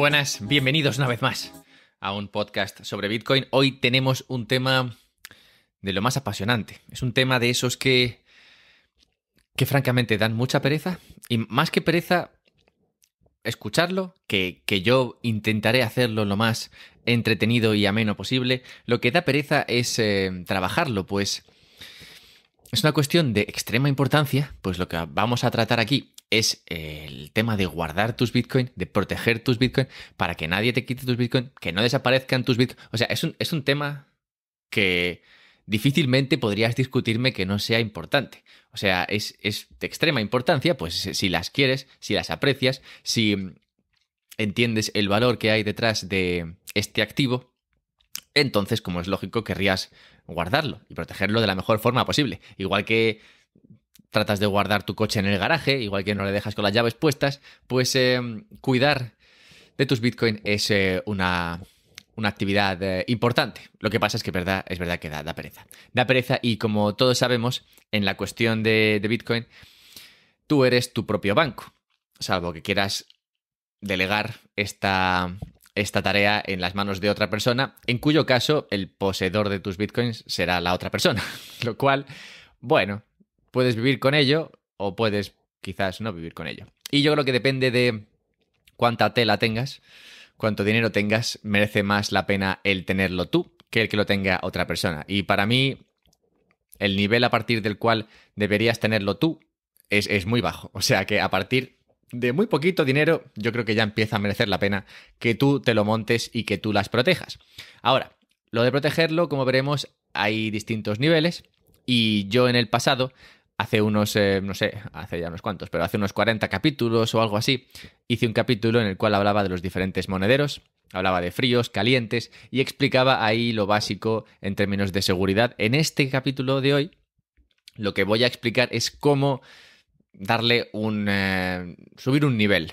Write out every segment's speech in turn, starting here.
buenas, bienvenidos una vez más a un podcast sobre Bitcoin. Hoy tenemos un tema de lo más apasionante. Es un tema de esos que, que francamente dan mucha pereza. Y más que pereza escucharlo, que, que yo intentaré hacerlo lo más entretenido y ameno posible, lo que da pereza es eh, trabajarlo, pues es una cuestión de extrema importancia, pues lo que vamos a tratar aquí es el tema de guardar tus Bitcoin, de proteger tus Bitcoin, para que nadie te quite tus Bitcoin, que no desaparezcan tus bitcoins. O sea, es un, tema que difícilmente podrías discutirme que no sea importante. O sea, es, es de extrema importancia, pues si las quieres, si las aprecias, si entiendes el valor que hay detrás de este activo, entonces, como es lógico, querrías guardarlo y protegerlo de la mejor forma posible. Igual que tratas de guardar tu coche en el garaje, igual que no le dejas con las llaves puestas, pues eh, cuidar de tus bitcoins es eh, una, actividad eh, importante. Lo que pasa es que es verdad que da, pereza. Da pereza y como todos sabemos, en la cuestión de, de Bitcoin, tú eres tu propio banco, salvo que quieras delegar esta, esta tarea en las manos de otra persona, en cuyo caso el poseedor de tus bitcoins será la otra persona, lo cual, bueno, puedes vivir con ello o puedes quizás no vivir con ello. Y yo creo que depende de cuánta tela tengas, cuánto dinero tengas, merece más la pena el tenerlo tú que el que lo tenga otra persona. Y para mí, el nivel a partir del cual deberías tenerlo tú es, es muy bajo. O sea que a partir de muy poquito dinero, yo creo que ya empieza a merecer la pena que tú te lo montes y que tú las protejas. Ahora, lo de protegerlo, como veremos, hay distintos niveles. Y yo en el pasado hace unos, eh, no sé, hace ya unos cuantos, pero hace unos 40 capítulos o algo así, hice un capítulo en el cual hablaba de los diferentes monederos, hablaba de fríos, calientes y explicaba ahí lo básico en términos de seguridad. En este capítulo de hoy, lo que voy a explicar es cómo darle un... Eh, subir un nivel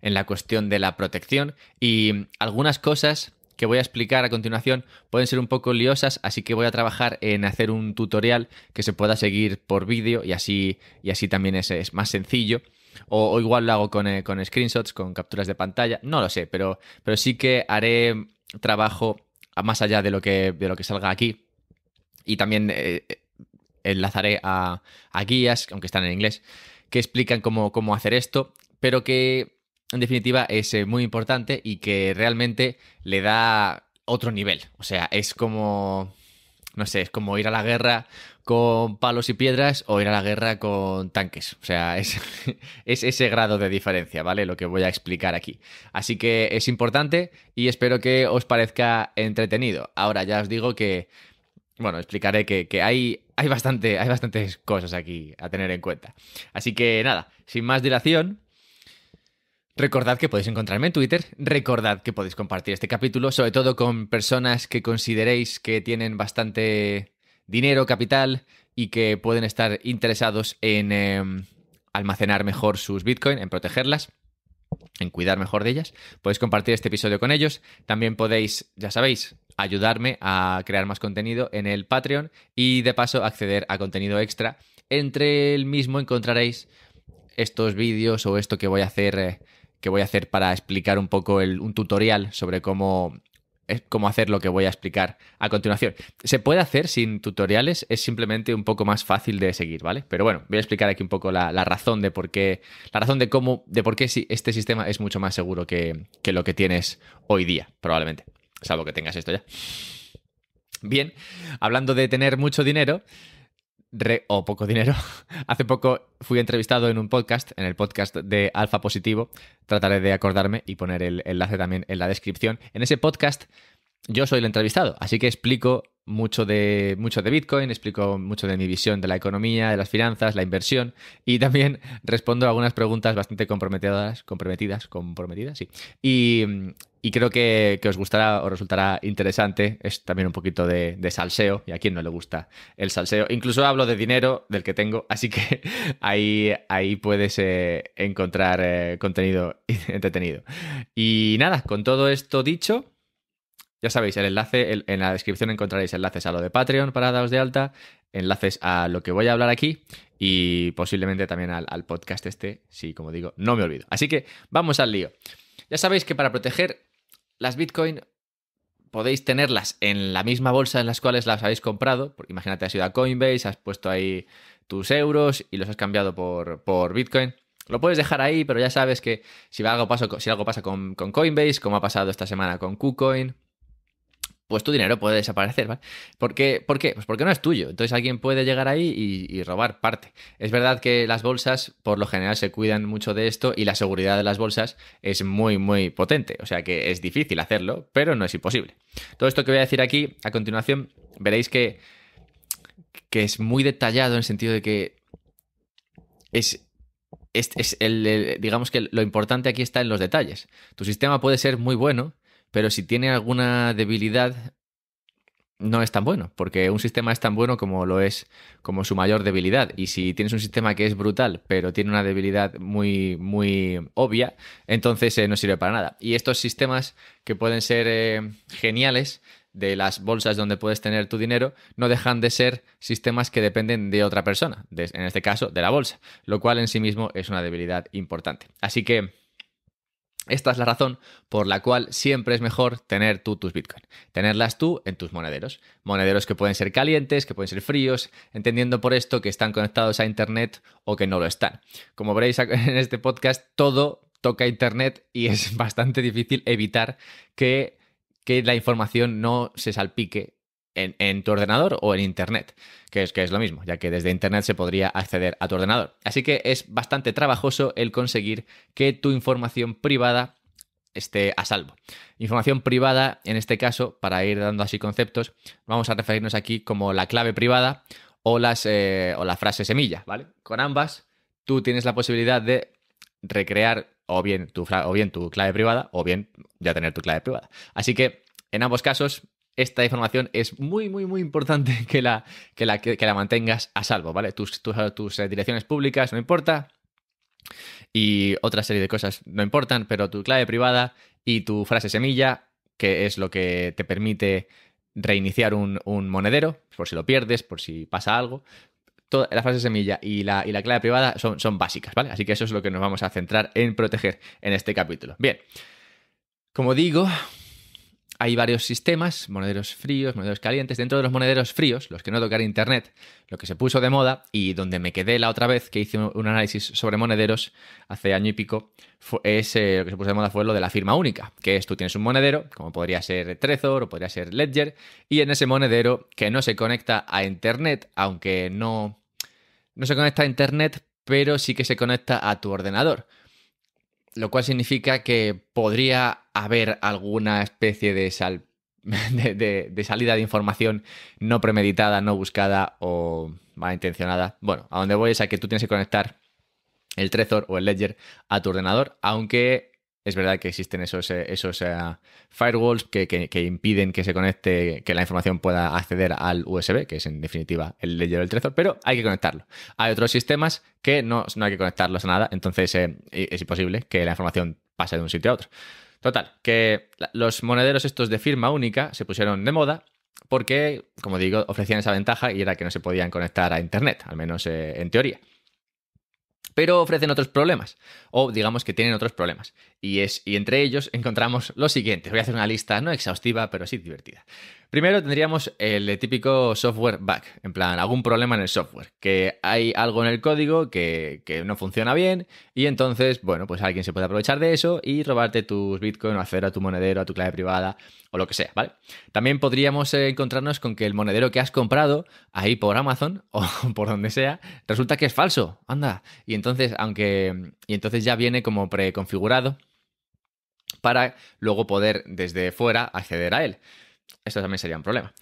en la cuestión de la protección y algunas cosas que voy a explicar a continuación pueden ser un poco liosas, así que voy a trabajar en hacer un tutorial que se pueda seguir por vídeo y así, y así también es, más sencillo. O, igual lo hago eh, con, screenshots, con capturas de pantalla, no lo sé, pero, pero sí que haré trabajo más allá de lo que, lo que salga aquí. Y también eh, eh, enlazaré a, guías, aunque están en inglés, que explican cómo, cómo hacer esto, pero que en definitiva, es eh, muy importante y que realmente le da otro nivel. O sea, es como, no sé, es como ir a la guerra con palos y piedras o ir a la guerra con tanques. O sea, es, es, ese grado de diferencia, ¿vale? Lo que voy a explicar aquí. Así que es importante y espero que os parezca entretenido. Ahora ya os digo que, bueno, explicaré que, que hay, hay, bastante, hay bastantes cosas aquí a tener en cuenta. Así que nada, sin más dilación, Recordad que podéis encontrarme en Twitter, recordad que podéis compartir este capítulo, sobre todo con personas que consideréis que tienen bastante dinero, capital y que pueden estar interesados en em, almacenar mejor sus Bitcoin, en protegerlas, en cuidar mejor de ellas. Podéis compartir este episodio con ellos. También podéis, ya sabéis, ayudarme a crear más contenido en el Patreon y de paso acceder a contenido extra. Entre el mismo encontraréis estos vídeos o esto que voy a hacer. Eh, que voy a hacer para explicar un poco un tutorial sobre cómo, eh, cómo hacer lo que voy a explicar a continuación. Se puede hacer sin tutoriales, es simplemente un poco más fácil de seguir, ¿vale? Pero bueno, voy a explicar aquí un poco la, razón de por qué, la razón de cómo, de por qué este sistema es mucho más seguro que, que lo que tienes hoy día, probablemente, salvo que tengas esto ya. Bien, hablando de tener mucho dinero, re, o poco dinero. Hace poco fui entrevistado en un podcast, en el podcast de Alfa Positivo. Trataré de acordarme y poner el enlace también en la descripción. En ese podcast yo soy el entrevistado, así que explico mucho de, mucho de Bitcoin, explico mucho de mi visión de la economía, de las finanzas, la inversión y también respondo a algunas preguntas bastante comprometidas, comprometidas, comprometidas, sí. Y, creo que, os gustará, o resultará interesante. Es también un poquito de, salseo, y a quién no le gusta el salseo. Incluso hablo de dinero, del que tengo, así que ahí, ahí puedes eh, encontrar eh, contenido entretenido. Y nada, con todo esto dicho, ya sabéis, el enlace, en la descripción encontraréis enlaces a lo de Patreon para daros de alta, enlaces a lo que voy a hablar aquí y posiblemente también al, podcast este, si como digo, no me olvido. Así que vamos al lío. Ya sabéis que para proteger las Bitcoin podéis tenerlas en la misma bolsa en las cuales las habéis comprado. Porque imagínate, has ido a Coinbase, has puesto ahí tus euros y los has cambiado por, Bitcoin. Lo puedes dejar ahí, pero ya sabes que si algo, si algo pasa con, con Coinbase, como ha pasado esta semana con KuCoin, pues tu dinero puede desaparecer, ¿vale? ¿Por qué? Pues porque no es tuyo. Entonces alguien puede llegar ahí y, robar parte. Es verdad que las bolsas por lo general se cuidan mucho de esto y la seguridad de las bolsas es muy, muy potente. O sea que es difícil hacerlo, pero no es imposible. Todo esto que voy a decir aquí, a continuación, veréis que, que es muy detallado en el sentido de que es es el, digamos que lo importante aquí está en los detalles. Tu sistema puede ser muy bueno, pero si tiene alguna debilidad, no es tan bueno, porque un sistema es tan bueno como lo es, como su mayor debilidad. Y si tienes un sistema que es brutal, pero tiene una debilidad muy, muy obvia, entonces eh, no sirve para nada. Y estos sistemas que pueden ser eh, geniales de las bolsas donde puedes tener tu dinero, no dejan de ser sistemas que dependen de otra persona, en este caso de la bolsa, lo cual en sí mismo es una debilidad importante. Así que esta es la razón por la cual siempre es mejor tener tú tus Bitcoin, tenerlas tú en tus monederos. Monederos que pueden ser calientes, que pueden ser fríos, entendiendo por esto que están conectados a Internet o que no lo están. Como veréis en este podcast, todo toca Internet y es bastante difícil evitar que, que la información no se salpique en, tu ordenador o en Internet, que es, que es lo mismo, ya que desde Internet se podría acceder a tu ordenador. Así que es bastante trabajoso el conseguir que tu información privada esté a salvo. Información privada, en este caso, para ir dando así conceptos, vamos a referirnos aquí como la clave privada o, las, eh, o la frase semilla, ¿vale? Con ambas, tú tienes la posibilidad de recrear o bien, tu, o bien tu clave privada o bien ya tener tu clave privada. Así que en ambos casos esta información es muy, muy, muy importante que la, que la, que, la mantengas a salvo, ¿vale? Tus, eh, direcciones públicas no importa y otra serie de cosas no importan, pero tu clave privada y tu frase semilla, que es lo que te permite reiniciar un, monedero, por si lo pierdes, por si pasa algo. Toda la frase semilla y la, y la clave privada son, son básicas, ¿vale? Así que eso es lo que nos vamos a centrar en proteger en este capítulo. Bien, como digo, hay varios sistemas, monederos fríos, monederos calientes. Dentro de los monederos fríos, los que no tocar internet, lo que se puso de moda y donde me quedé la otra vez que hice un análisis sobre monederos hace año y pico, es, eh, lo que se puso de moda fue lo de la firma única, que es tú tienes un monedero, como podría ser Trezor o podría ser Ledger, y en ese monedero que no se conecta a internet, aunque no, no se conecta a internet, pero sí que se conecta a tu ordenador lo cual significa que podría haber alguna especie de, sal, de, salida de información no premeditada, no buscada o malintencionada. Bueno, a donde voy es a que tú tienes que conectar el Trezor o el Ledger a tu ordenador, aunque es verdad que existen esos, eh, esos eh, firewalls que, impiden que se conecte, que la información pueda acceder al USB, que es en definitiva el ledger del Trezor, pero hay que conectarlo. Hay otros sistemas que no, hay que conectarlos a nada, entonces eh, es imposible que la información pase de un sitio a otro. Total, que los monederos estos de firma única se pusieron de moda porque, como digo, ofrecían esa ventaja y era que no se podían conectar a Internet, al menos en teoría pero ofrecen otros problemas, o digamos que tienen otros problemas. Y, es, y entre ellos encontramos lo siguiente. Voy a hacer una lista no exhaustiva, pero sí divertida. Primero tendríamos el típico software bug, en plan, algún problema en el software, que hay algo en el código que, que no funciona bien y entonces, bueno, pues alguien se puede aprovechar de eso y robarte tus bitcoins o hacer a tu monedero, a tu clave privada o lo que sea, ¿vale? También podríamos eh, encontrarnos con que el monedero que has comprado ahí por Amazon o por donde sea, resulta que es falso, anda. Y entonces, aunque, y entonces ya viene como preconfigurado para luego poder desde fuera acceder a él. Esto también sería un problema.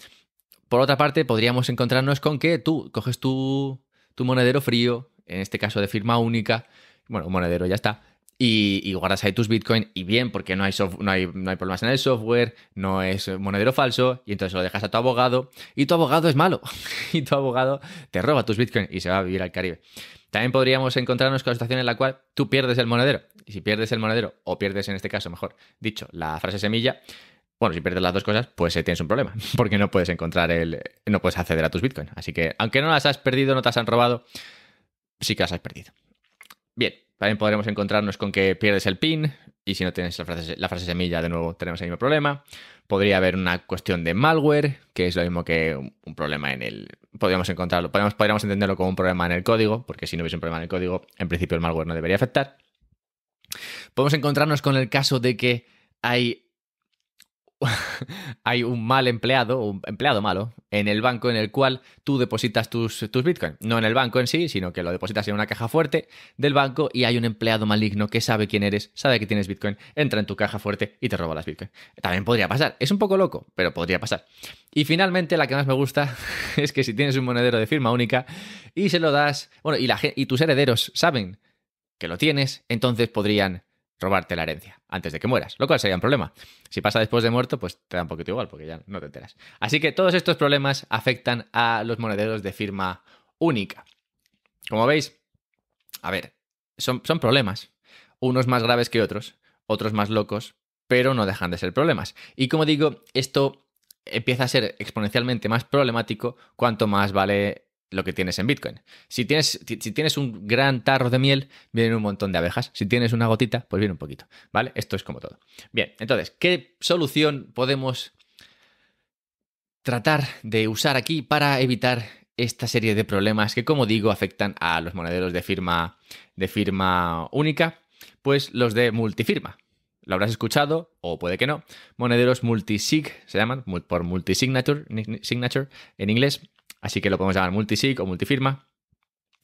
Por otra parte, podríamos encontrarnos con que tú coges tu, tu monedero frío, en este caso de firma única, bueno, un monedero ya está, y, guardas ahí tus Bitcoin y bien, porque no hay, no hay, problemas en el software, no es monedero falso, y entonces lo dejas a tu abogado y tu abogado es malo y tu abogado te roba tus bitcoins y se va a vivir al Caribe. También podríamos encontrarnos con la situación en la cual tú pierdes el monedero. Y si pierdes el monedero, o pierdes en este caso, mejor dicho, la frase semilla, bueno, si pierdes las dos cosas, pues eh, tienes un problema, porque no puedes encontrar el. no puedes acceder a tus bitcoins Así que, aunque no las has perdido, no te las han robado, sí que las has perdido. Bien, también podremos encontrarnos con que pierdes el pin y si no tienes la frase, la frase semilla, de nuevo tenemos el mismo problema. Podría haber una cuestión de malware, que es lo mismo que un problema en el. Podríamos encontrarlo, podríamos entenderlo como un problema en el código, porque si no hubiese un problema en el código, en principio el malware no debería afectar. Podemos encontrarnos con el caso de que hay hay un mal empleado, un empleado malo, en el banco en el cual tú depositas tus, bitcoins. No en el banco en sí, sino que lo depositas en una caja fuerte del banco y hay un empleado maligno que sabe quién eres, sabe que tienes bitcoin, entra en tu caja fuerte y te roba las bitcoins. También podría pasar. Es un poco loco, pero podría pasar. Y finalmente, la que más me gusta es que si tienes un monedero de firma única y se lo das, bueno, y tus herederos saben que lo tienes, entonces podrían robarte la herencia antes de que mueras, lo cual sería un problema. Si pasa después de muerto, pues te da un poquito igual, porque ya no te enteras. Así que todos estos problemas afectan a los monederos de firma única. Como veis, a ver, son, son problemas, unos más graves que otros, otros más locos, pero no dejan de ser problemas. Y como digo, esto empieza a ser exponencialmente más problemático cuanto más vale lo que tienes en Bitcoin. Si tienes, si tienes un gran tarro de miel, vienen un montón de abejas. Si tienes una gotita, pues viene un poquito. ¿Vale? Esto es como todo. Bien, entonces, ¿qué solución podemos tratar de usar aquí para evitar esta serie de problemas que, como digo, afectan a los monederos de firma, de firma única? Pues los de multifirma. Lo habrás escuchado, o puede que no. Monederos multisig, se llaman, por multisignature signature, en inglés Así que lo podemos llamar multisig o multifirma.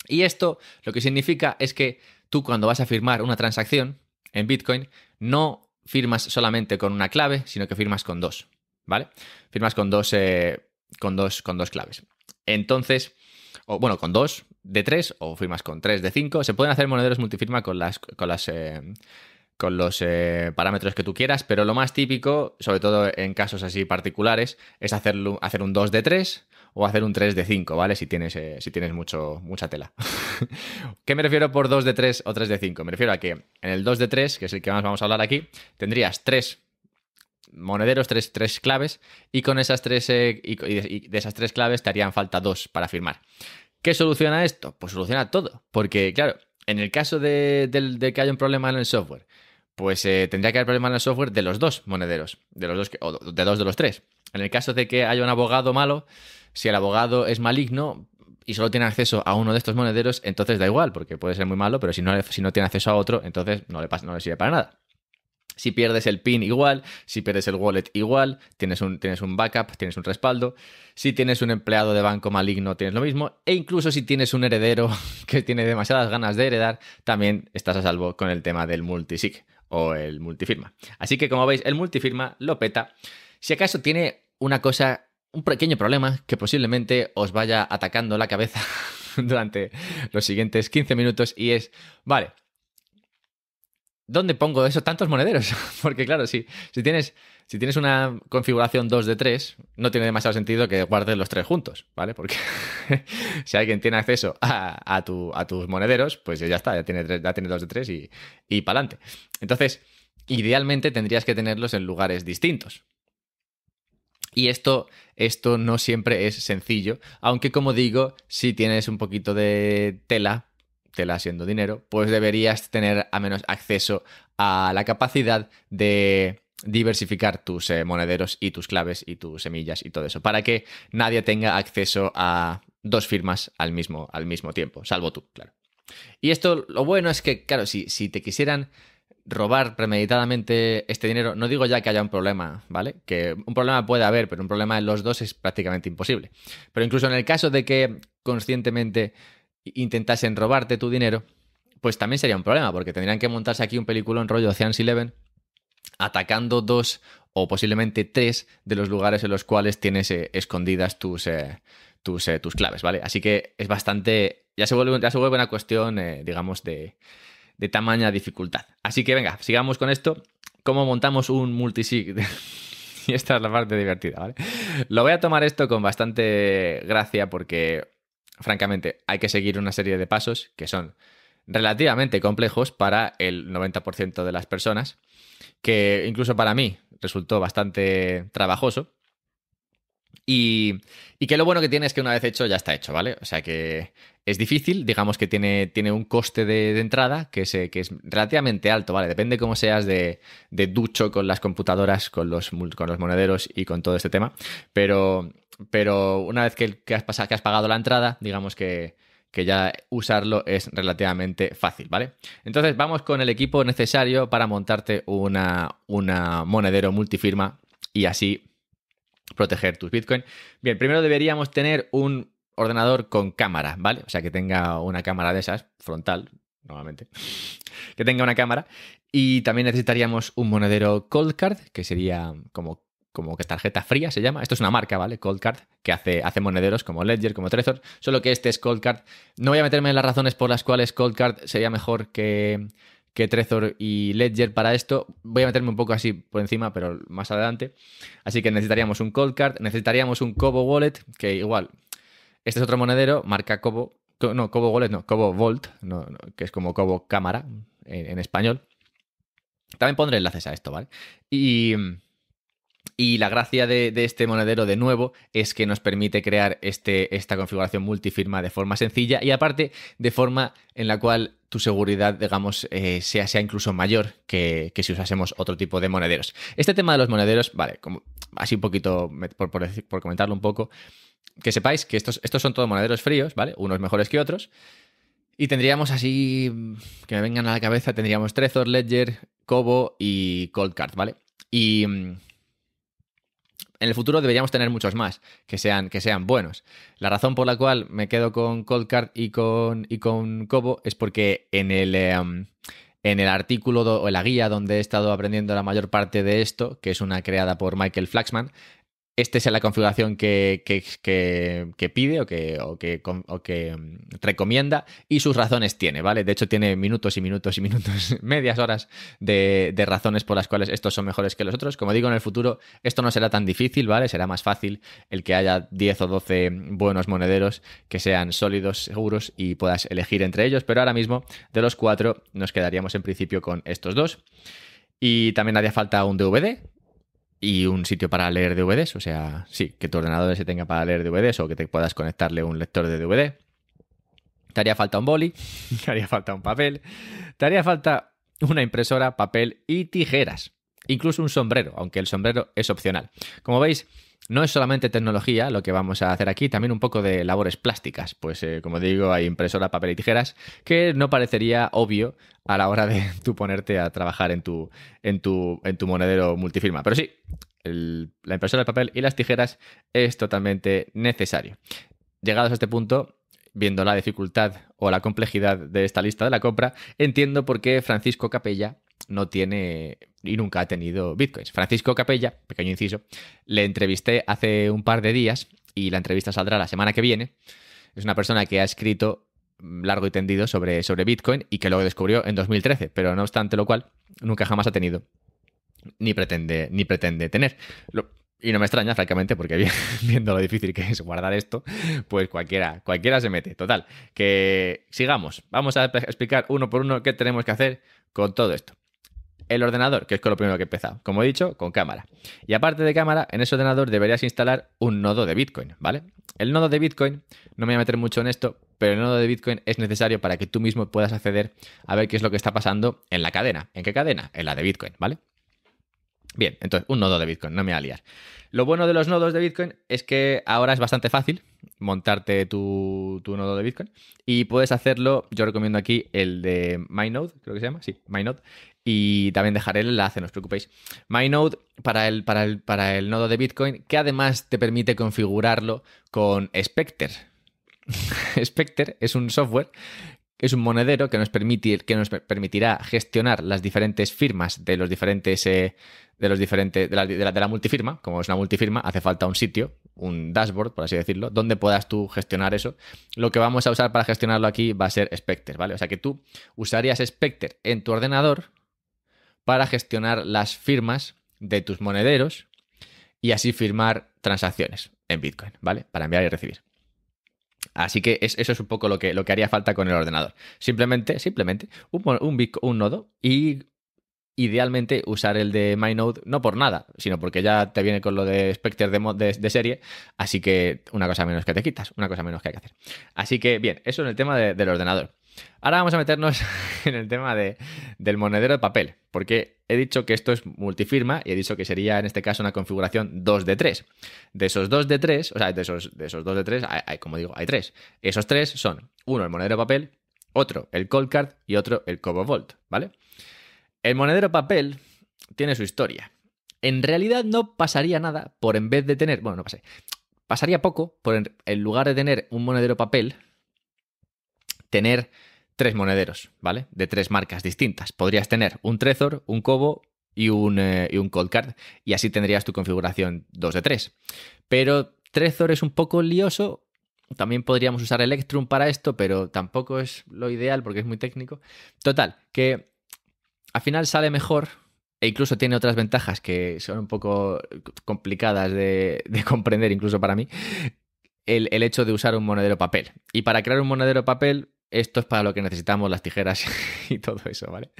Y esto lo que significa es que tú cuando vas a firmar una transacción en Bitcoin, no firmas solamente con una clave, sino que firmas con dos, ¿vale? Firmas con dos, eh, con dos, con dos claves. Entonces, o bueno, con dos de tres o firmas con tres de cinco. Se pueden hacer monederos multifirma con las, con las, eh, con los eh, parámetros que tú quieras, pero lo más típico, sobre todo en casos así particulares, es hacer, hacer un 2 de 3 o hacer un 3 de 5, ¿vale? Si tienes, eh, si tienes mucho, mucha tela. ¿Qué me refiero por 2 de 3 o 3 de 5? Me refiero a que en el 2 de 3, que es el que más vamos a hablar aquí, tendrías 3 monederos, 3 claves, y con esas tres eh, y, de esas tres claves te harían falta dos para firmar. ¿Qué soluciona esto? Pues soluciona todo. Porque, claro, en el caso de, que haya un problema en el software, pues eh, tendría que haber problema en el software de los dos monederos, de los o de dos de los tres. En el caso de que haya un abogado malo, si el abogado es maligno y solo tiene acceso a uno de estos monederos, entonces da igual, porque puede ser muy malo, pero si no, si no tiene acceso a otro, entonces no le, pasa, no le sirve para nada. Si pierdes el pin igual, si pierdes el wallet igual, tienes un, tienes un backup, tienes un respaldo. Si tienes un empleado de banco maligno, tienes lo mismo. E incluso si tienes un heredero que tiene demasiadas ganas de heredar, también estás a salvo con el tema del multisig o el multifirma. Así que como veis, el multifirma lo peta. Si acaso tiene una cosa un pequeño problema que posiblemente os vaya atacando la cabeza durante los siguientes 15 minutos y es, vale, ¿dónde pongo esos tantos monederos? Porque claro, si, si, tienes, si tienes una configuración 2 de 3, no tiene demasiado sentido que guardes los tres juntos, ¿vale? Porque si alguien tiene acceso a, a, tus monederos, pues ya está, ya tiene, tiene 2 de 3 y, y para adelante. Entonces, idealmente tendrías que tenerlos en lugares distintos. Y esto, esto no siempre es sencillo, aunque como digo, si tienes un poquito de tela, tela siendo dinero, pues deberías tener a menos acceso a la capacidad de diversificar tus eh, monederos y tus claves y tus semillas y todo eso, para que nadie tenga acceso a dos firmas al mismo, al mismo tiempo, salvo tú, claro. Y esto lo bueno es que, claro, si, si te quisieran robar premeditadamente este dinero, no digo ya que haya un problema, ¿vale? Que un problema puede haber, pero un problema en los dos es prácticamente imposible. Pero incluso en el caso de que conscientemente intentasen robarte tu dinero, pues también sería un problema, porque tendrían que montarse aquí un en rollo Ocean's Eleven atacando dos o posiblemente tres de los lugares en los cuales tienes eh, escondidas tus, eh, tus, eh, tus claves, ¿vale? Así que es bastante... Ya se vuelve, ya se vuelve una cuestión, digamos, de de tamaña dificultad. Así que venga, sigamos con esto. ¿Cómo montamos un multisig? y esta es la parte divertida, ¿vale? Lo voy a tomar esto con bastante gracia porque, francamente, hay que seguir una serie de pasos que son relativamente complejos para el 90% de las personas, que incluso para mí resultó bastante trabajoso. Y, y, que lo bueno que tiene es que una vez hecho ya está hecho, ¿vale? O sea que es difícil, digamos que tiene, tiene un coste de, entrada que es, que es, relativamente alto, ¿vale? Depende cómo seas de, ducho con las computadoras, con los, con los, monederos y con todo este tema, pero, pero una vez que, has pasado, que has pagado la entrada, digamos que, ya usarlo es relativamente fácil, ¿vale? Entonces vamos con el equipo necesario para montarte una, una monedero multifirma y así proteger tus Bitcoin. Bien, primero deberíamos tener un ordenador con cámara, ¿vale? O sea, que tenga una cámara de esas, frontal, normalmente, que tenga una cámara. Y también necesitaríamos un monedero cold card, que sería como, como que tarjeta fría se llama. Esto es una marca, ¿vale? Cold card, que hace, hace monederos como Ledger, como Trezor, solo que este es cold card. No voy a meterme en las razones por las cuales cold card sería mejor que que Trezor y Ledger para esto. Voy a meterme un poco así por encima, pero más adelante. Así que necesitaríamos un cold card, necesitaríamos un Cobo Wallet, que igual este es otro monedero, marca Cobo, no, Cobo Wallet, no, Volt, que es como Cobo Cámara en, español. También pondré enlaces a esto, ¿vale? Y, la gracia de, este monedero, de nuevo, es que nos permite crear este, esta configuración multifirma de forma sencilla y aparte de forma en la cual tu seguridad, digamos, eh, sea, sea incluso mayor que, si usásemos otro tipo de monederos. Este tema de los monederos, vale, como así un poquito, por comentarlo un poco, que sepáis que estos, estos son todos monederos fríos, ¿vale? Unos mejores que otros. Y tendríamos así, que me vengan a la cabeza, tendríamos Trezor, Ledger, Cobo y Cold Card, ¿vale? Y mm, en el futuro deberíamos tener muchos más que sean, que sean buenos. La razón por la cual me quedo con Cold Card y con, y con Cobo es porque en el, eh, mm, en el artículo o en la guía donde he estado aprendiendo la mayor parte de esto, que es una creada por Michael Flaxman, esta es la configuración que, pide o que, mm, recomienda y sus razones tiene, ¿vale? De hecho tiene minutos y minutos y minutos, medias horas de, de, razones por las cuales estos son mejores que los otros. Como digo, en el futuro esto no será tan difícil, ¿vale? Será más fácil el que haya 10 o 12 buenos monederos que sean sólidos, seguros y puedas elegir entre ellos, pero ahora mismo de los cuatro nos quedaríamos en principio con estos dos. Y también haría falta un DVD, y un sitio para leer DVDs, o sea, sí, que tu ordenador se tenga para leer DVDs o que te puedas conectarle un lector de DVD. Te haría falta un boli, te haría falta un papel, te haría falta una impresora, papel y tijeras. Incluso un sombrero, aunque el sombrero es opcional. Como veis, no es solamente tecnología lo que vamos a hacer aquí, también un poco de labores plásticas. Pues eh, como digo, hay impresora, papel y tijeras, que no parecería obvio a la hora de tú ponerte a trabajar en tu, en tu, en tu monedero multifirma. Pero sí, la impresora de papel y las tijeras es totalmente necesario. Llegados a este punto, viendo la dificultad o la complejidad de esta lista de la compra, entiendo por qué Francisco Capella no tiene y nunca ha tenido bitcoins. Francisco Capella, pequeño inciso, le entrevisté hace un par de días y la entrevista saldrá la semana que viene. Es una persona que ha escrito largo y tendido sobre, sobre Bitcoin y que lo descubrió en 2013, pero no obstante lo cual, nunca jamás ha tenido ni pretende, ni pretende tener. y no me extraña, francamente, porque viendo lo difícil que es guardar esto, pues cualquiera, cualquiera se mete. Total, que sigamos. Vamos a explicar uno por uno qué tenemos que hacer con todo esto el ordenador, que es con lo primero que he empezado, como he dicho, con cámara. Y aparte de cámara, en ese ordenador deberías instalar un nodo de Bitcoin, ¿vale? El nodo de Bitcoin, no me voy a meter mucho en esto, pero el nodo de Bitcoin es necesario para que tú mismo puedas acceder a ver qué es lo que está pasando en la cadena. ¿En qué cadena? En la de Bitcoin, ¿vale? Bien, entonces, un nodo de Bitcoin, no me voy a liar. Lo bueno de los nodos de Bitcoin es que ahora es bastante fácil montarte tu, tu nodo de Bitcoin y puedes hacerlo, yo recomiendo aquí el de MyNode, creo que se llama, sí, MyNode, y también dejaré el enlace, no os preocupéis. MyNode para el, para para el nodo de Bitcoin, que además te permite configurarlo con Specter Specter es un software, es un monedero que nos, que nos permitirá gestionar las diferentes firmas de los diferentes. Eh, de los diferentes. De la, multifirma. Como es una multifirma, hace falta un sitio, un dashboard, por así decirlo, donde puedas tú gestionar eso. Lo que vamos a usar para gestionarlo aquí va a ser Specter ¿vale? O sea que tú usarías Specter en tu ordenador para gestionar las firmas de tus monederos y así firmar transacciones en Bitcoin, ¿vale? Para enviar y recibir. Así que eso es un poco lo que, lo que haría falta con el ordenador. Simplemente, simplemente, un, nodo y idealmente usar el de MyNode, no por nada, sino porque ya te viene con lo de Spectre de, serie, así que una cosa menos que te quitas, una cosa menos que hay que hacer. Así que bien, eso es el tema del ordenador. Ahora vamos a meternos en el tema del monedero de papel, porque he dicho que esto es multifirma y he dicho que sería en este caso una configuración 2 de 3. De esos 2 de 3, o sea, de esos, de esos 2 de 3, hay, como digo, hay 3. Esos 3 son, uno, el monedero de papel, otro, el cold card y otro, el Cobo Volt, ¿vale? El monedero de papel tiene su historia. En realidad no pasaría nada por en vez de tener, bueno, no pasé, pasaría poco por en, en lugar de tener un monedero de papel, tener tres monederos, ¿vale? De tres marcas distintas. Podrías tener un Trezor, un Cobo y un, eh, y un Cold Card, y así tendrías tu configuración 2 de 3. Pero Trezor es un poco lioso. También podríamos usar Electrum para esto, pero tampoco es lo ideal porque es muy técnico. Total, que al final sale mejor e incluso tiene otras ventajas que son un poco complicadas de, comprender, incluso para mí, el, hecho de usar un monedero papel. Y para crear un monedero papel esto es para lo que necesitamos las tijeras y todo eso, ¿vale?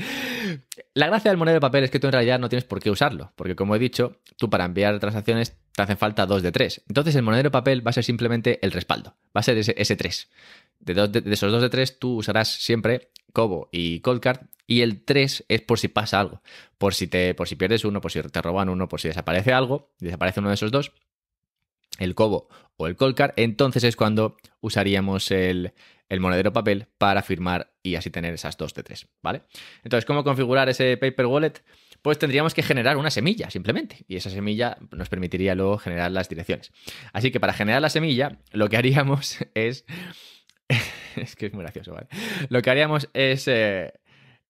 La gracia del monedero de papel es que tú en realidad no tienes por qué usarlo, porque como he dicho, tú para enviar transacciones te hacen falta dos de tres. Entonces el monedero de papel va a ser simplemente el respaldo, va a ser ese, tres. De, esos dos de tres tú usarás siempre Cobo y Coldcard. Card y el 3 es por si pasa algo, por si, te, por si pierdes uno, por si te roban uno, por si desaparece algo, desaparece uno de esos dos, el Cobo o el Coldcard. Card, entonces es cuando usaríamos el, el monedero papel para firmar y así tener esas dos de tres, ¿vale? Entonces, ¿cómo configurar ese paper wallet? Pues tendríamos que generar una semilla simplemente y esa semilla nos permitiría luego generar las direcciones. Así que para generar la semilla, lo que haríamos es... es que es muy gracioso, ¿vale? Lo que haríamos es... Eh,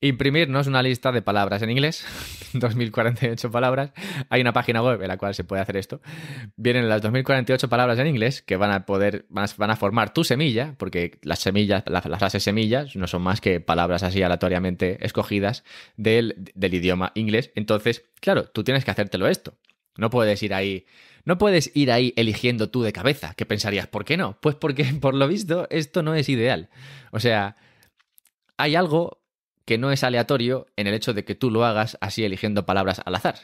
Imprimirnos una lista de palabras en inglés, 2048 palabras. Hay una página web en la cual se puede hacer esto. Vienen las 2048 palabras en inglés que van a poder, van a, formar tu semilla, porque las semillas, las, frases semillas no son más que palabras así aleatoriamente escogidas del, idioma inglés. Entonces, claro, tú tienes que hacértelo esto. No puedes ir ahí, no puedes ir ahí eligiendo tú de cabeza, que pensarías, ¿por qué no? Pues porque por lo visto esto no es ideal. O sea, hay algo que no es aleatorio en el hecho de que tú lo hagas así eligiendo palabras al azar.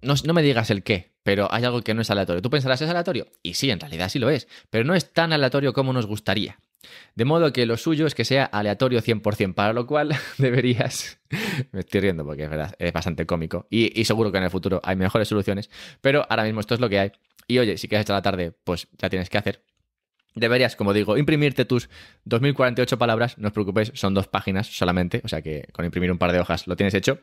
No, me digas el qué, pero hay algo que no es aleatorio. ¿Tú pensarás es aleatorio? Y sí, en realidad sí lo es, pero no es tan aleatorio como nos gustaría. De modo que lo suyo es que sea aleatorio 100%, para lo cual deberías... me estoy riendo porque es verdad, es bastante cómico y, seguro que en el futuro hay mejores soluciones, pero ahora mismo esto es lo que hay. Y oye, si quieres echar la tarde, pues ya tienes que hacer. Deberías, como digo, imprimirte tus 2048 palabras. No os preocupéis, son dos páginas solamente, o sea que con imprimir un par de hojas lo tienes hecho.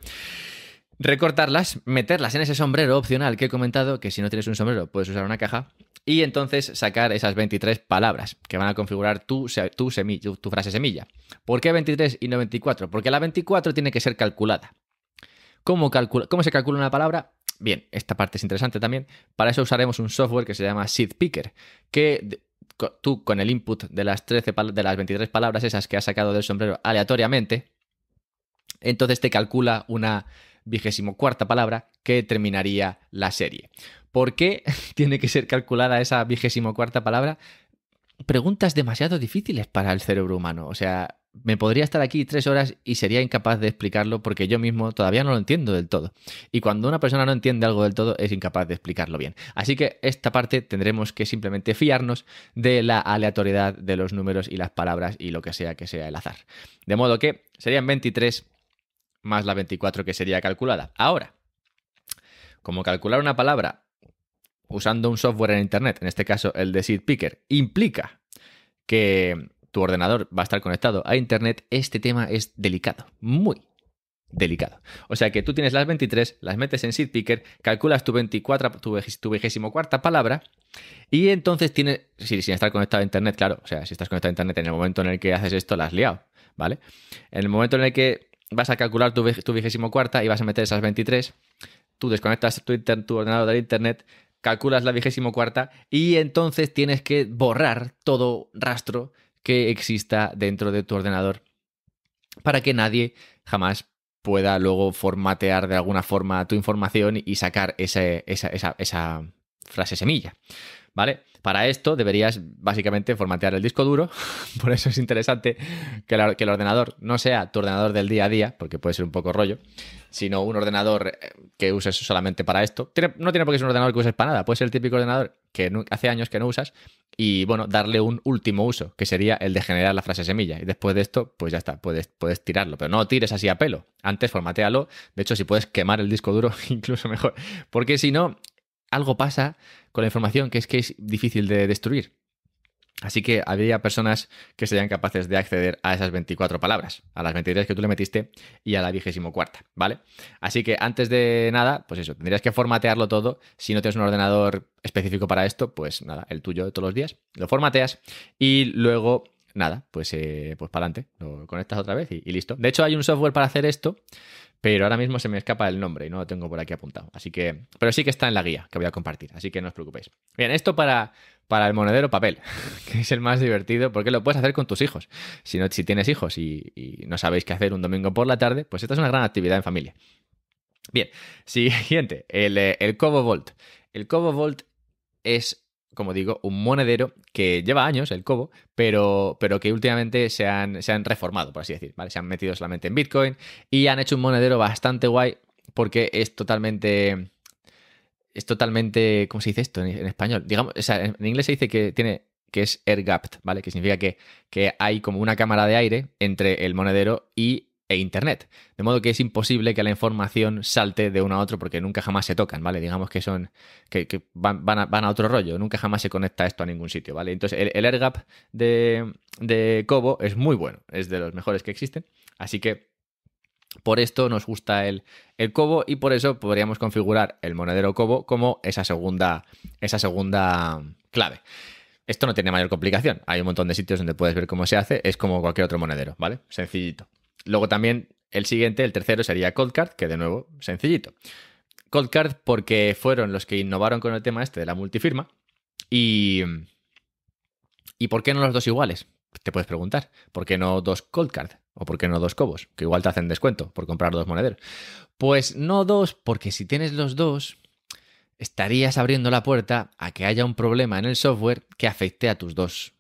Recortarlas, meterlas en ese sombrero opcional que he comentado, que si no tienes un sombrero puedes usar una caja, y entonces sacar esas 23 palabras que van a configurar tu, frase semilla. ¿Por qué 23 y no 24? Porque la 24 tiene que ser calculada. ¿Cómo, cómo se calcula una palabra? Bien, esta parte es interesante también. Para eso usaremos un software que se llama Seed Picker, que tú con el input de las, 13 de las 23 palabras esas que has sacado del sombrero aleatoriamente, entonces te calcula una vigésimo cuarta palabra que terminaría la serie. ¿Por qué tiene que ser calculada esa vigésimo cuarta palabra? Preguntas demasiado difíciles para el cerebro humano. O sea, me podría estar aquí tres horas y sería incapaz de explicarlo porque yo mismo todavía no lo entiendo del todo. Y cuando una persona no entiende algo del todo es incapaz de explicarlo bien. Así que esta parte tendremos que simplemente fiarnos de la aleatoriedad de los números y las palabras y lo que sea que sea el azar. De modo que serían 23 más la 24 que sería calculada. Ahora, como calcular una palabra usando un software en Internet, en este caso el de Seed Picker, implica que tu ordenador va a estar conectado a Internet, este tema es delicado, muy delicado. O sea que tú tienes las 23, las metes en Seed Picker, calculas tu 24, tu, vigésimo cuarta palabra y entonces tienes, si, sin estar conectado a Internet, claro, o sea, si estás conectado a Internet en el momento en el que haces esto, la has liado, ¿vale? En el momento en el que vas a calcular tu, tu cuarta y vas a meter esas 23, tú desconectas tu, tu ordenador de Internet, calculas la cuarta, y entonces tienes que borrar todo rastro que exista dentro de tu ordenador para que nadie jamás pueda luego formatear de alguna forma tu información y sacar esa, esa frase semilla. ¿vale? Para esto deberías básicamente formatear el disco duro, por eso es interesante que, el ordenador no sea tu ordenador del día a día, porque puede ser un poco rollo, sino un ordenador eh, que uses solamente para esto. no tiene por qué ser un ordenador que uses para nada, puede ser el típico ordenador que hace años que no usas y, bueno, darle un último uso, que sería el de generar la frase semilla. Y después de esto, pues ya está, puedes, puedes tirarlo, pero no tires así a pelo. Antes formatealo, de hecho, si puedes quemar el disco duro, incluso mejor, porque si no, algo pasa con la información que es que es difícil de destruir. Así que habría personas que serían capaces de acceder a esas 24 palabras, a las 23 que tú le metiste y a la vigésimo cuarta, ¿vale? Así que antes de nada, pues eso, tendrías que formatearlo todo. Si no tienes un ordenador específico para esto, pues nada, el tuyo de todos los días, lo formateas y luego, nada, pues, eh, pues para adelante, lo conectas otra vez y listo. De hecho, hay un software para hacer esto, pero ahora mismo se me escapa el nombre y no lo tengo por aquí apuntado. Así que, pero sí que está en la guía que voy a compartir, así que no os preocupéis. Bien, esto para, para el monedero papel, que es el más divertido porque lo puedes hacer con tus hijos. Si, no, si tienes hijos y, no sabéis qué hacer un domingo por la tarde, pues esta es una gran actividad en familia. Bien, siguiente, el, eh, el Cobo El Cobo Volt es como digo, un monedero que lleva años, el Cobo, pero, pero que últimamente se han, reformado, por así decir, ¿vale? Se han metido solamente en Bitcoin y han hecho un monedero bastante guay porque es totalmente... Es totalmente... ¿Cómo se dice esto en, español? Digamos, en inglés se dice que tiene que es air gapped, ¿vale? Que significa que, que hay como una cámara de aire entre el monedero y e Internet. De modo que es imposible que la información salte de uno a otro porque nunca jamás se tocan, ¿vale? Digamos que son. que, van, a, otro rollo, nunca jamás se conecta esto a ningún sitio, ¿vale? Entonces, el, air gap de, de Cobo es muy bueno, es de los mejores que existen. Así que. Por esto nos gusta el, el Cobo y por eso podríamos configurar el monedero Cobo como esa segunda, esa segunda clave. Esto no tiene mayor complicación. Hay un montón de sitios donde puedes ver cómo se hace. Es como cualquier otro monedero, ¿vale? Sencillito. Luego también el siguiente, el tercero, sería Coldcard, que de nuevo, sencillito. Coldcard porque fueron los que innovaron con el tema este de la multifirma. Y, ¿Y por qué no los dos iguales? Te puedes preguntar. ¿Por qué no dos Coldcard? ¿O por qué no dos cobos? Que igual te hacen descuento por comprar dos monederos. Pues no dos, porque si tienes los dos, estarías abriendo la puerta a que haya un problema en el software que afecte a tus dos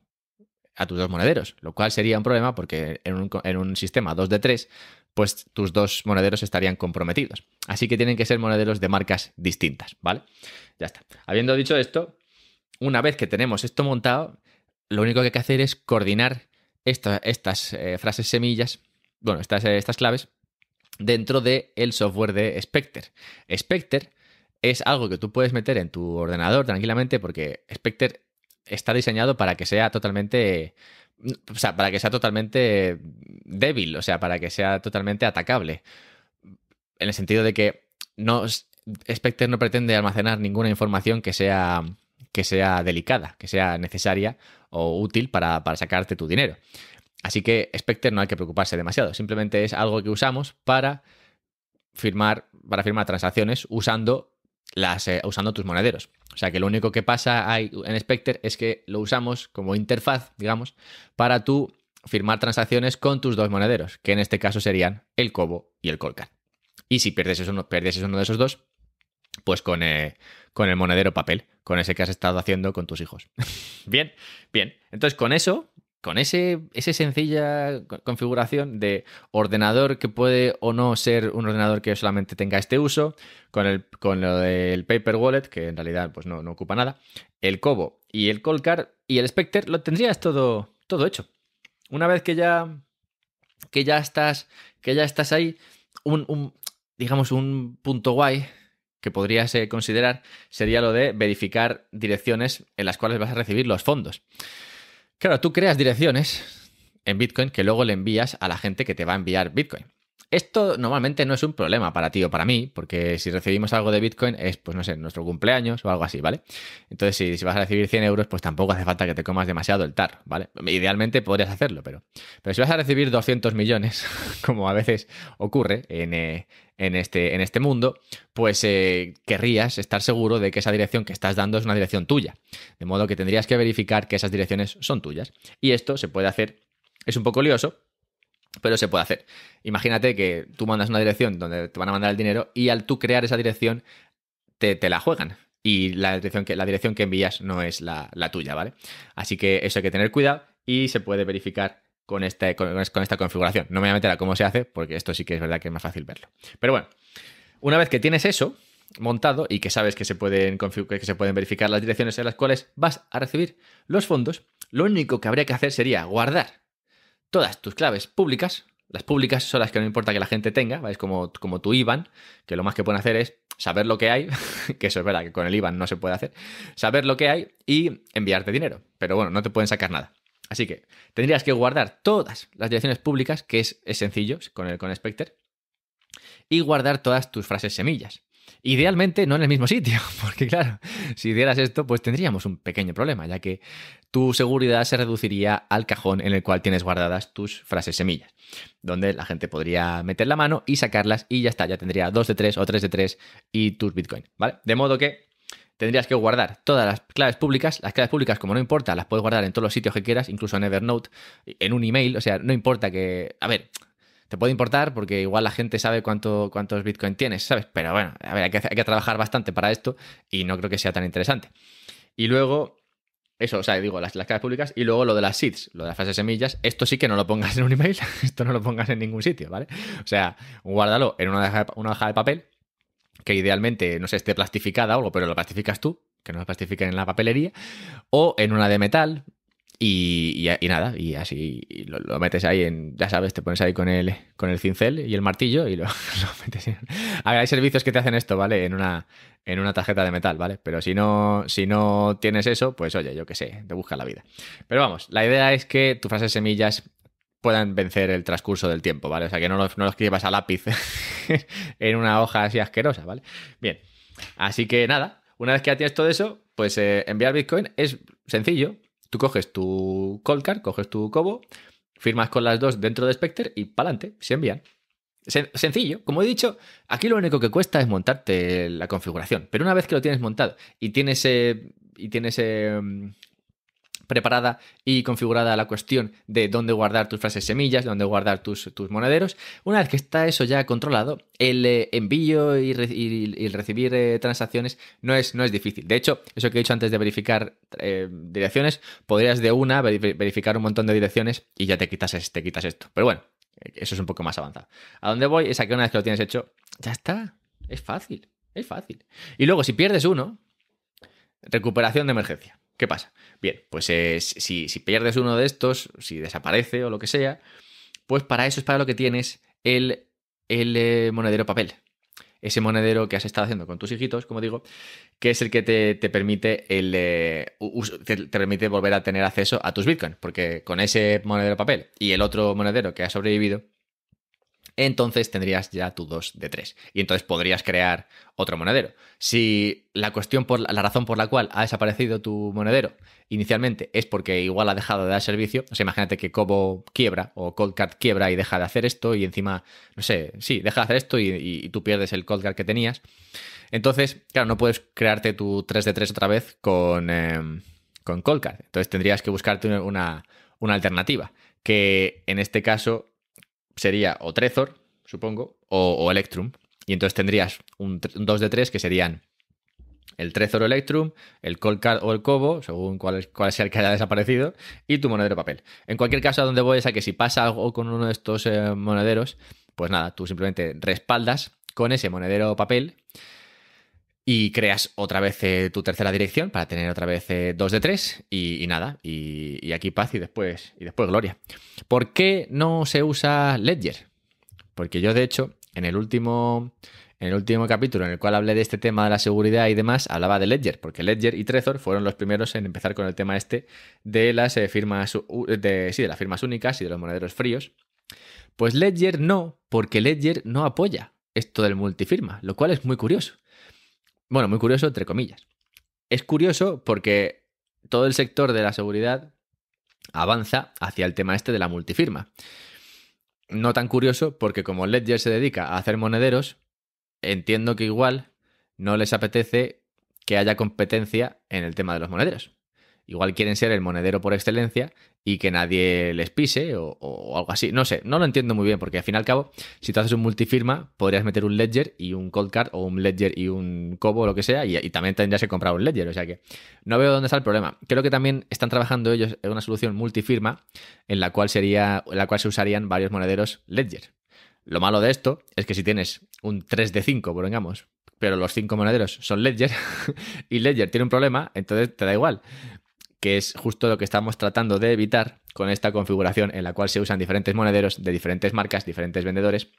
a tus dos monederos, lo cual sería un problema porque en un, sistema 2 de 3, pues tus dos monederos estarían comprometidos. Así que tienen que ser monederos de marcas distintas, ¿vale? Ya está. Habiendo dicho esto, una vez que tenemos esto montado, lo único que hay que hacer es coordinar estas eh, frases semillas, bueno, estas, eh, estas claves, dentro del el software de Spectre. Spectre es algo que tú puedes meter en tu ordenador tranquilamente porque Spectre está diseñado para que sea totalmente. O sea, para que sea totalmente débil, o sea, para que sea totalmente atacable. En el sentido de que no, Spectre no pretende almacenar ninguna información que sea, que sea delicada, que sea necesaria o útil para, sacarte tu dinero. Así que Spectre no hay que preocuparse demasiado, simplemente es algo que usamos para firmar, para firmar transacciones usando, las, eh, usando tus monederos. O sea que lo único que pasa ahí en Spectre es que lo usamos como interfaz, digamos, para tú firmar transacciones con tus dos monederos, que en este caso serían el Cobo y el colcat. Y si perdieses uno, uno de esos dos, pues eh, con el monedero papel, con ese que has estado haciendo con tus hijos. bien, bien. Entonces con eso con ese, sencilla configuración de ordenador que puede o no ser un ordenador que solamente tenga este uso, con, el, con lo del Paper Wallet, que en realidad pues no, ocupa nada, el Cobo y el Colcar y el Spectre, lo tendrías todo, todo hecho. Una vez que ya, que ya, estás, que ya estás ahí, un, digamos un punto guay que podrías eh, considerar sería lo de verificar direcciones en las cuales vas a recibir los fondos. Claro, tú creas direcciones en Bitcoin que luego le envías a la gente que te va a enviar Bitcoin. Esto normalmente no es un problema para ti o para mí, porque si recibimos algo de Bitcoin es, pues no sé, nuestro cumpleaños o algo así, ¿vale? Entonces, si, vas a recibir 100 euros, pues tampoco hace falta que te comas demasiado el TAR, ¿vale? Idealmente podrías hacerlo, pero, pero si vas a recibir 200 millones, como a veces ocurre eh, en, este, en este mundo, pues eh, querrías estar seguro de que esa dirección que estás dando es una dirección tuya. De modo que tendrías que verificar que esas direcciones son tuyas. Y esto se puede hacer, es un poco lioso, pero se puede hacer. Imagínate que tú mandas una dirección donde te van a mandar el dinero y al tú crear esa dirección te, la juegan. Y la dirección, que, la dirección que envías no es la, tuya, ¿vale? Así que eso hay que tener cuidado y se puede verificar este, con, con, esta configuración. No me voy a meter a cómo se hace porque esto sí que es verdad que es más fácil verlo. Pero bueno, una vez que tienes eso montado y que sabes que se pueden, que se pueden verificar las direcciones en las cuales vas a recibir los fondos, lo único que habría que hacer sería guardar todas tus claves públicas. Las públicas son las que no importa que la gente tenga, ¿vale? como, como tu IBAN, que lo más que pueden hacer es saber lo que hay, que eso es verdad que con el IBAN no se puede hacer, saber lo que hay y enviarte dinero. Pero bueno, no te pueden sacar nada. Así que tendrías que guardar todas las direcciones públicas, que es, es sencillo con el con Spectre, y guardar todas tus frases semillas. Idealmente no en el mismo sitio, porque claro, si hicieras esto, pues tendríamos un pequeño problema, ya que tu seguridad se reduciría al cajón en el cual tienes guardadas tus frases semillas, donde la gente podría meter la mano y sacarlas y ya está, ya tendría 2 de 3 o tres de tres y tus Bitcoin, ¿vale? De modo que tendrías que guardar todas las claves públicas. Las claves públicas, como no importa, las puedes guardar en todos los sitios que quieras, incluso en Evernote, en un email. O sea, no importa que. A ver, te puede importar porque igual la gente sabe cuántos Bitcoin tienes, ¿sabes? Pero bueno, a ver, hay que, trabajar bastante para esto y no creo que sea tan interesante. Y luego, eso, o sea, digo, las, caras públicas y luego lo de las seeds, lo de las frases semillas, esto sí que no lo pongas en un email, esto no lo pongas en ningún sitio, ¿vale? O sea, guárdalo en una hoja, una hoja de papel que idealmente no sé, esté plastificada o algo, pero lo plastificas tú, que no lo plastifiquen en la papelería, o en una de metal, y, nada, y así lo, metes ahí en, ya sabes, te pones ahí con el, con el cincel y el martillo y lo, lo metes en... hay servicios que te hacen esto, ¿vale? En una, en una tarjeta de metal, ¿vale? Pero si no, si no tienes eso, pues oye, yo qué sé, te busca la vida. Pero vamos, la idea es que tus frases semillas puedan vencer el transcurso del tiempo, ¿vale? O sea, que no los, no escribas a lápiz en una hoja así asquerosa, ¿vale? Bien, así que nada, una vez que ya tienes todo eso, pues eh, enviar Bitcoin es sencillo, Tú coges tu Colcar, coges tu Cobo, firmas con las dos dentro de Spectre y pa'lante, se envían. sencillo, como he dicho, aquí lo único que cuesta es montarte la configuración, pero una vez que lo tienes montado y tienes, ese... Eh, y tienes eh, preparada y configurada la cuestión de dónde guardar tus frases semillas, dónde guardar tus, tus monederos. Una vez que está eso ya controlado, el eh, envío y, recibir eh, transacciones no es, no es difícil. De hecho, eso que he dicho antes de verificar eh, direcciones, podrías de una verificar un montón de direcciones y ya te quitas, te quitas esto. Pero bueno, eso es un poco más avanzado. A dónde voy es a que una vez que lo tienes hecho, ya está. Es fácil, es fácil. Y luego, si pierdes uno, recuperación de emergencia. ¿Qué pasa? Bien, pues eh, si, pierdes uno de estos, si desaparece o lo que sea, pues para eso es para lo que tienes el, el eh, monedero papel. Ese monedero que has estado haciendo con tus hijitos, como digo, que es el que te, te permite el, eh, te, permite volver a tener acceso a tus bitcoins. Porque con ese monedero papel y el otro monedero que ha sobrevivido, entonces tendrías ya tu 2 de 3. Y entonces podrías crear otro monedero. Si la cuestión por la, razón por la cual ha desaparecido tu monedero inicialmente es porque igual ha dejado de dar servicio, o sea, imagínate que Cobo quiebra o Coldcard quiebra y deja de hacer esto y encima, no sé, sí, deja de hacer esto y, tú pierdes el Coldcard que tenías. Entonces, claro, no puedes crearte tu 3 de 3 otra vez em, con, Coldcard. Entonces tendrías que buscarte una, una alternativa que en este caso sería o Trezor, supongo, o, Electrum. Y entonces tendrías un 2 de tres que serían el Trezor o Electrum, el Colcard o el Cobo, según cuál, sea el que haya desaparecido, y tu monedero papel. En cualquier caso, a donde voy es a que si pasa algo con uno de estos eh, monederos, pues nada, tú simplemente respaldas con ese monedero papel y creas otra vez eh, tu tercera dirección para tener otra vez eh, dos de tres y, nada, y, aquí paz y después, y después gloria. ¿Por qué no se usa Ledger? Porque yo de hecho en el último... En el último capítulo en el cual hablé de este tema de la seguridad y demás, hablaba de Ledger, porque Ledger y Trezor fueron los primeros en empezar con el tema este de las eh, firmas de, sí, de las firmas únicas y de los monederos fríos. Pues Ledger no, porque Ledger no apoya esto del multifirma, lo cual es muy curioso. Bueno, muy curioso, entre comillas. Es curioso porque todo el sector de la seguridad avanza hacia el tema este de la multifirma. No tan curioso porque como Ledger se dedica a hacer monederos, entiendo que igual no les apetece que haya competencia en el tema de los monederos. Igual quieren ser el monedero por excelencia y que nadie les pise o, algo así. No sé, no lo entiendo muy bien porque al fin y al cabo, si tú haces un multifirma, podrías meter un ledger y un cold card o un ledger y un cobo o lo que sea y, también tendrías que comprar un ledger. O sea que no veo dónde está el problema. Creo que también están trabajando ellos en una solución multifirma en la cual, sería, la cual se usarían varios monederos ledger. Lo malo de esto es que si tienes un 3 de 5, pongamos, pero los 5 monederos son Ledger y Ledger tiene un problema, entonces te da igual que es justo lo que estamos tratando de evitar con esta configuración en la cual se usan diferentes monederos de diferentes marcas, diferentes vendedores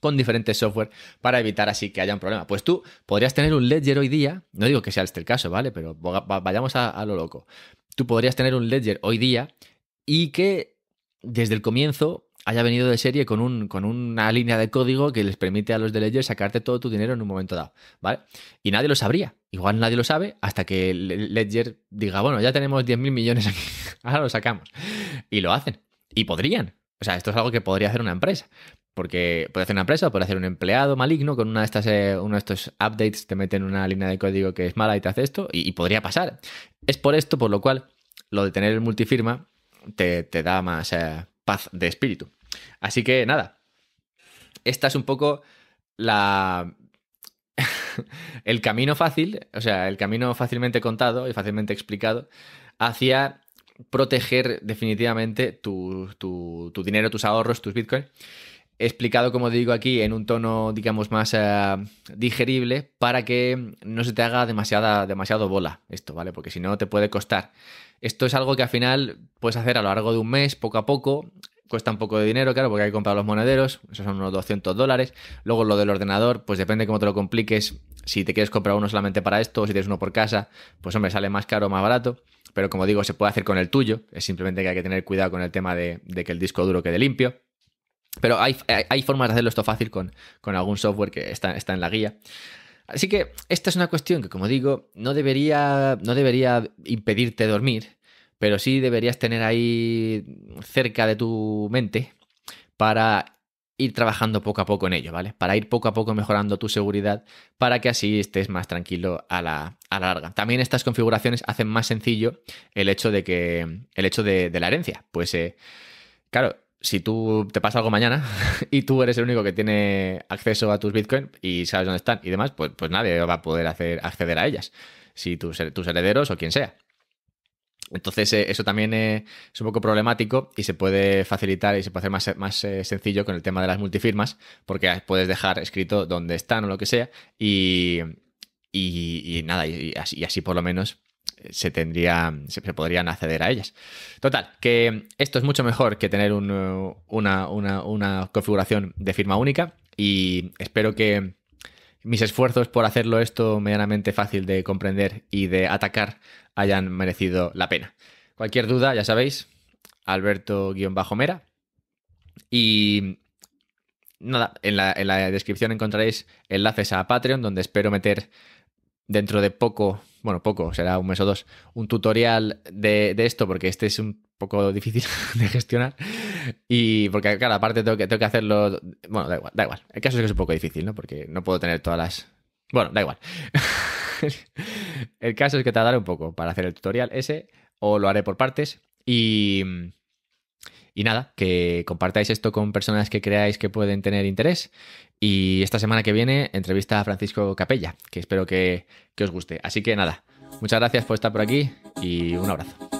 con diferentes software para evitar así que haya un problema. Pues tú podrías tener un ledger hoy día, no digo que sea este el caso, ¿vale? Pero vayamos a, a lo loco. Tú podrías tener un ledger hoy día y que desde el comienzo haya venido de serie con, un, con una línea de código que les permite a los de Ledger sacarte todo tu dinero en un momento dado, ¿vale? Y nadie lo sabría. Igual nadie lo sabe hasta que Ledger diga, bueno, ya tenemos 10.000 millones aquí, ahora lo sacamos. Y lo hacen. Y podrían. O sea, esto es algo que podría hacer una empresa. Porque puede hacer una empresa, puede hacer un empleado maligno con una de estas, eh, uno de estos updates, te meten una línea de código que es mala y te hace esto, y, podría pasar. Es por esto por lo cual lo de tener el multifirma te, te da más eh, paz de espíritu. Así que nada, esta es un poco la... el camino fácil, o sea, el camino fácilmente contado y fácilmente explicado hacia proteger definitivamente tu, dinero, tus ahorros, tus bitcoins explicado, como digo aquí, en un tono, digamos, más eh, digerible para que no se te haga demasiada, demasiado bola esto, ¿vale? Porque si no, te puede costar. Esto es algo que al final puedes hacer a lo largo de un mes, poco a poco, cuesta un poco de dinero, claro, porque hay que comprar los monederos, esos son unos 200 dólares. Luego lo del ordenador, pues depende cómo te lo compliques, si te quieres comprar uno solamente para esto o si tienes uno por casa, pues hombre, sale más caro o más barato. Pero como digo, se puede hacer con el tuyo, es simplemente que hay que tener cuidado con el tema de, que el disco duro quede limpio. Pero hay, formas de hacerlo esto fácil con, algún software que está, está en la guía. Así que esta es una cuestión que, como digo, no debería, no debería impedirte dormir, pero sí deberías tener ahí cerca de tu mente para ir trabajando poco a poco en ello, ¿vale? Para ir poco a poco mejorando tu seguridad para que así estés más tranquilo a la, larga. También estas configuraciones hacen más sencillo el hecho de que. el hecho de, la herencia. Pues eh, claro, si tú te pasa algo mañana y tú eres el único que tiene acceso a tus Bitcoin y sabes dónde están y demás, pues, pues nadie va a poder acceder a ellas. Si tus, tus herederos o quien sea. Entonces, eh, eso también eh, es un poco problemático y se puede facilitar y se puede hacer más, eh, sencillo con el tema de las multifirmas, porque puedes dejar escrito dónde están o lo que sea, y, nada, y así, por lo menos se tendría, se, podrían acceder a ellas. Total, que esto es mucho mejor que tener una, configuración de firma única y espero que, mis esfuerzos por hacerlo esto medianamente fácil de comprender y de atacar hayan merecido la pena. Cualquier duda, ya sabéis, Alberto-Mera. Y nada, en la, en la descripción encontraréis enlaces a Patreon, donde espero meter dentro de poco, bueno, poco, será un mes o dos, un tutorial de, de esto, porque este es un poco difícil de gestionar. Y porque, claro, aparte tengo que, tengo que hacerlo. Bueno, da igual, da igual. El caso es que es un poco difícil, ¿no? Porque no puedo tener todas las. Bueno, da igual. el caso es que tardaré un poco para hacer el tutorial ese, o lo haré por partes. Y. Y nada, que compartáis esto con personas que creáis que pueden tener interés. Y esta semana que viene, entrevista a Francisco Capella, que espero que, que os guste. Así que nada, muchas gracias por estar por aquí y un abrazo.